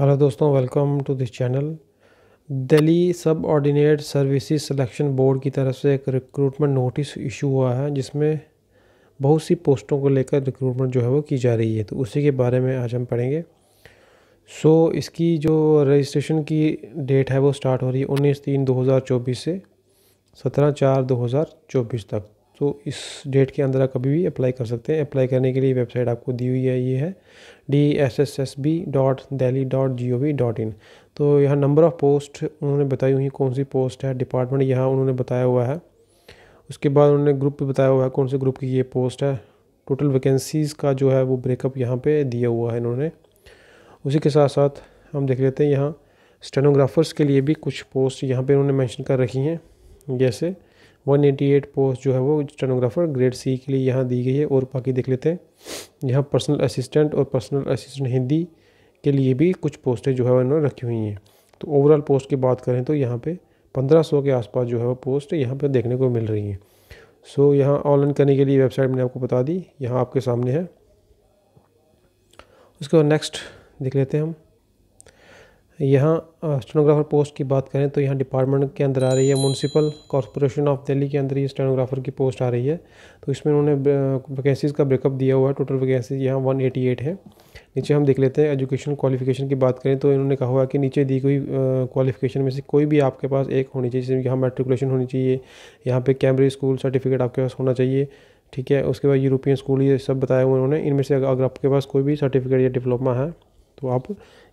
hello दोस्तों welcome to this channel Delhi subordinate services selection board की तरफ से एक रिक्रूटमेंट नोटिस इशू हुआ है जिसमें बहुत सी पोस्टों को लेकर रिक्रूटमेंट जो है वो की जा रही है तो उसी के बारे में आज हम पढ़ेंगे सो so, इसकी जो रजिस्ट्रेशन की डेट है वो स्टार्ट हो रही है उन्नीस तीन दो हज़ार चौबीस से सत्रह चार दो हज़ार चौबीस तक तो इस डेट के अंदर आप कभी भी अप्लाई कर सकते हैं अप्लाई करने के लिए वेबसाइट आपको दी हुई है ये है D S S S B dot Delhi dot G O V dot in तो यहाँ नंबर ऑफ़ पोस्ट उन्होंने बताई हुई कौन सी पोस्ट है डिपार्टमेंट यहाँ उन्होंने बताया हुआ है उसके बाद उन्होंने ग्रुप बताया हुआ है कौन से ग्रुप की ये पोस्ट है टोटल वैकेंसीज़ का जो है वो ब्रेकअप यहाँ पे दिया हुआ है इन्होंने उसी के साथ साथ हम देख लेते हैं यहाँ स्टेनोग्राफ़र्स के लिए भी कुछ पोस्ट यहाँ पे इन्होंने मेंशन कर रखी हैं जैसे 188 पोस्ट जो है वो स्टेनोग्राफर ग्रेड सी के लिए यहाँ दी गई है और बाकी देख लेते हैं यहाँ पर्सनल असिस्टेंट और पर्सनल असिस्टेंट हिंदी के लिए भी कुछ पोस्टें जो है उन्होंने रखी हुई हैं तो ओवरऑल पोस्ट की बात करें तो यहाँ पे 1500 के आसपास जो है वो पोस्ट यहाँ पे देखने को मिल रही हैं सो so, यहाँ ऑनलाइन करने के लिए वेबसाइट मैंने आपको बता दी यहाँ आपके सामने है उसके बाद नेक्स्ट देख लेते हैं हम यहाँ स्टेनोग्राफर पोस्ट की बात करें तो यहाँ डिपार्टमेंट के अंदर आ रही है म्यूनसिपल कॉरपोरेशन ऑफ दिल्ली के अंदर ये स्टेनोग्राफर की पोस्ट आ रही है तो इसमें उन्होंने वैकेंसीज़ का ब्रेकअप दिया हुआ है टोटल वैकेंसीज यहाँ वन एटी एट है नीचे हम देख लेते हैं एजुकेशन क्वालिफिकेशन की बात करें तो इन्होंने कहा हुआ कि नीचे दी गई क्वालिफिकेशन में से कोई भी आपके पास एक होनी चाहिए जैसे यहाँ मेट्रिकुलेशन होनी चाहिए यहाँ पे कैम्ब्रिज स्कूल सर्टिफिकेट आपके पास होना चाहिए ठीक है उसके बाद यूरोपियन स्कूल ये सब बताया उन्होंने इनमें से अगर आपके पास कोई भी सर्टिफिकेट या डिप्लोमा है तो आप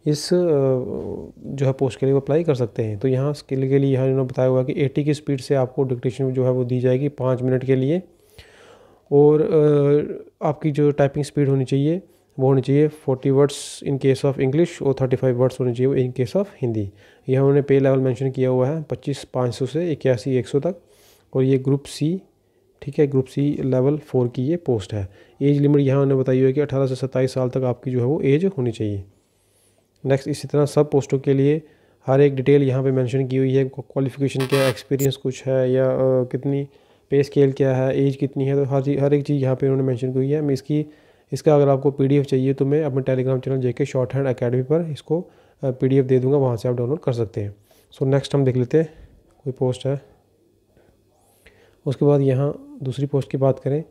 इस जो है पोस्ट के लिए अप्लाई कर सकते हैं तो यहाँ स्किल के लिए यहाँ इन्होंने बताया हुआ कि एटी की स्पीड से आपको डिक्टेशन जो है वो दी जाएगी पाँच मिनट के लिए और आपकी जो टाइपिंग स्पीड होनी चाहिए वो होनी चाहिए forty words in case of English और थर्टी फाइव वर्ड्स होने चाहिए इन केस ऑफ हिंदी यह उन्होंने पे लेवल मेंशन किया हुआ है पच्चीस पाँच सौ से इक्यासी एक सौ तक और ये ग्रुप सी ठीक है ग्रुप सी लेवल फोर की ये पोस्ट है एज लिमिट यहाँ उन्होंने बताई हुई है कि अठारह से सत्ताईस साल तक आपकी जो है वो एज होनी चाहिए नेक्स्ट इसी तरह सब पोस्टों के लिए हर एक डिटेल यहाँ पे मेंशन की हुई है क्वालिफिकेशन क्या है एक्सपीरियंस कुछ है या आ, कितनी पे स्केल क्या है एज कितनी है तो हर चीज़ हर एक चीज़ यहाँ पे इन्होंने मेंशन की हुई है मैं इसकी इसका अगर आपको पीडीएफ चाहिए तो मैं अपने telegram channel JK shorthand academy पर इसको पीडीएफ दे दूँगा वहाँ से आप डाउनलोड कर सकते हैं सो so, नेक्स्ट हम देख लेते हैं कोई पोस्ट है उसके बाद यहाँ दूसरी पोस्ट की बात करें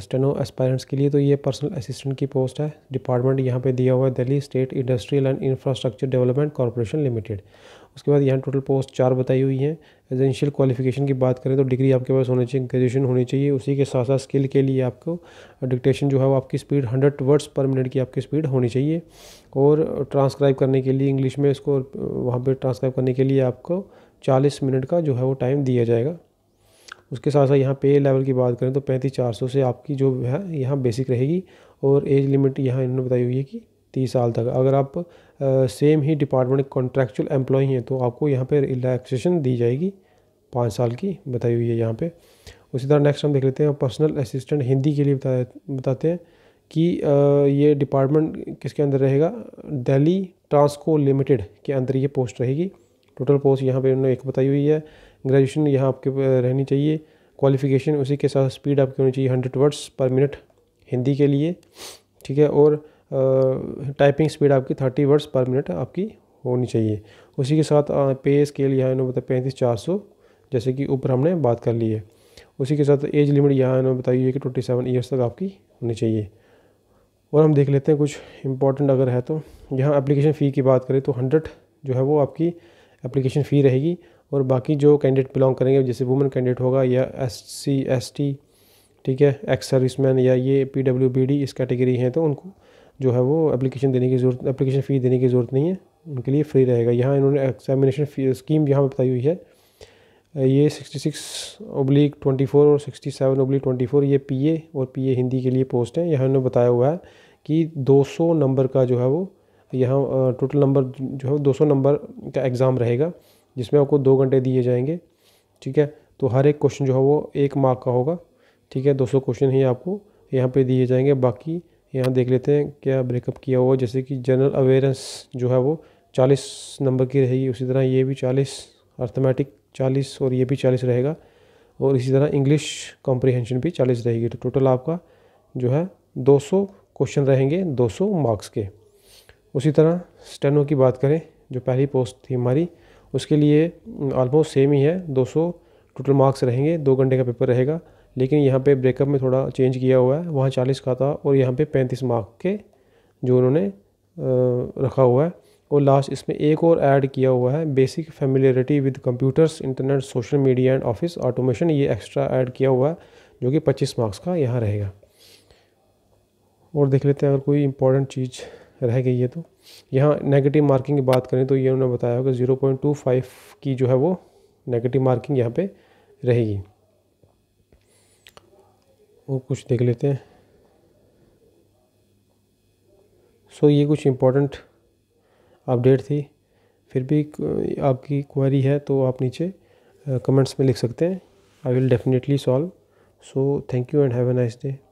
स्टेनो एस्पायरेंट्स के लिए तो ये पर्सनल असिस्टेंट की पोस्ट है डिपार्टमेंट यहाँ पे दिया हुआ है Delhi state industrial and infrastructure development corporation limited उसके बाद यहाँ टोटल पोस्ट चार बताई हुई हैं एजेंशियल क्वालिफिकेशन की बात करें तो डिग्री आपके पास होनी चाहिए ग्रेजुएशन होनी चाहिए उसी के साथ साथ स्किल के लिए आपको डिक्टेशन जो है वो आपकी speed hundred words per minute की आपकी स्पीड होनी चाहिए और ट्रांसक्राइब करने के लिए इंग्लिश में इसको वहाँ पर ट्रांसक्राइब करने के लिए आपको चालीस मिनट का जो है वो टाइम दिया जाएगा उसके साथ साथ यहाँ पे लेवल की बात करें तो पैंतीस चार सौ से आपकी जो है यहाँ बेसिक रहेगी और एज लिमिट यहाँ इन्होंने बताई हुई है कि तीस साल तक अगर आप आ, सेम ही डिपार्टमेंट कॉन्ट्रैक्चुअल एम्प्लॉय हैं तो आपको यहाँ पर रिलैक्सेशन दी जाएगी पाँच साल की बताई हुई है यहाँ पर उसी तरह नेक्स्ट हम देख लेते हैं पर्सनल असिस्टेंट हिंदी के लिए बता बताते हैं कि ये डिपार्टमेंट किसके अंदर रहेगा दिल्ली ट्रांसको लिमिटेड के अंदर ये पोस्ट रहेगी टोटल पोस्ट यहाँ पे इन्होंने एक बताई हुई है ग्रेजुएशन यहाँ आपके रहनी चाहिए क्वालिफिकेशन उसी के साथ स्पीड आपकी होनी चाहिए hundred words per minute Hindi के लिए ठीक है और टाइपिंग स्पीड आपकी थर्टी वर्ड्स पर मिनट आपकी होनी चाहिए उसी के साथ पे स्केल यहाँ इन्होंने बताया पैंतीस चार सौ जैसे कि ऊपर हमने बात कर ली है उसी के साथ एज लिमिट यहाँ इन्होंने बताई है कि ट्वेंटी सेवन ईयर्स तक आपकी होनी चाहिए और हम देख लेते हैं कुछ इंपॉर्टेंट अगर है तो यहाँ एप्लीकेशन फ़ी की बात करें तो हंड्रेड जो है वो आपकी एप्लीकेशन फ़ी रहेगी और बाकी जो कैंडिडेट बिलोंग करेंगे जैसे वुमेन कैंडिडेट होगा या एस सी एस टी ठीक है एक्स सर्विस मैन या ये पी डब्ल्यू बी डी इस कैटेगरी हैं तो उनको जो है वो एप्लीकेशन देने की ज़रूरत एप्लीकेशन फ़ी देने की ज़रूरत नहीं है उनके लिए फ्री रहेगा यहाँ इन्होंने एग्जामिनेशन फी स्कीम यहाँ पर बताई हुई है ये sixty six oblique twenty four और sixty seven oblique twenty four ये पी ए और पी ए हिंदी के लिए पोस्ट हैं यहाँ इन्होंने बताया हुआ है कि दो सौ नंबर का जो है वो यहाँ टोटल नंबर जो है दो सौ नंबर का एग्ज़ाम रहेगा जिसमें आपको दो घंटे दिए जाएंगे ठीक है तो हर एक क्वेश्चन जो है वो एक मार्क का होगा ठीक है 200 क्वेश्चन ही आपको यहाँ पे दिए जाएंगे बाकी यहाँ देख लेते हैं क्या ब्रेकअप किया हुआ जैसे कि जनरल अवेयरनेस जो है वो चालीस नंबर की रहेगी उसी तरह ये भी चालीस अर्थमेटिक चालीस और ये भी चालीस रहेगा और इसी तरह इंग्लिश कॉम्प्रिहेंशन भी चालीस रहेगी तो टोटल आपका जो है दो सौ क्वेश्चन रहेंगे दो सौ मार्क्स के उसी तरह स्टेनो की बात करें जो पहली पोस्ट थी हमारी उसके लिए ऑलमोस्ट सेम ही है 200 टोटल मार्क्स रहेंगे दो घंटे का पेपर रहेगा लेकिन यहाँ पे ब्रेकअप में थोड़ा चेंज किया हुआ है वहाँ चालीस का था और यहाँ पे पैंतीस मार्क के जो उन्होंने रखा हुआ है और लास्ट इसमें एक और ऐड किया हुआ है basic familiarity with computers internet social media and office automation ये एक्स्ट्रा ऐड किया हुआ है जो कि पच्चीस मार्क्स का यहाँ रहेगा और देख लेते हैं अगर कोई इम्पोर्टेंट चीज़ रह गई है तो यहाँ नेगेटिव मार्किंग की बात करें तो ये उन्होंने बताया होगा ज़ीरो पॉइंट टू फाइव की जो है वो नेगेटिव मार्किंग यहाँ पे रहेगी वो कुछ देख लेते हैं सो ये कुछ इम्पोर्टेंट अपडेट थी फिर भी आपकी क्वारी है तो आप नीचे कमेंट्स में लिख सकते हैं I will definitely solve so thank you and have a nice day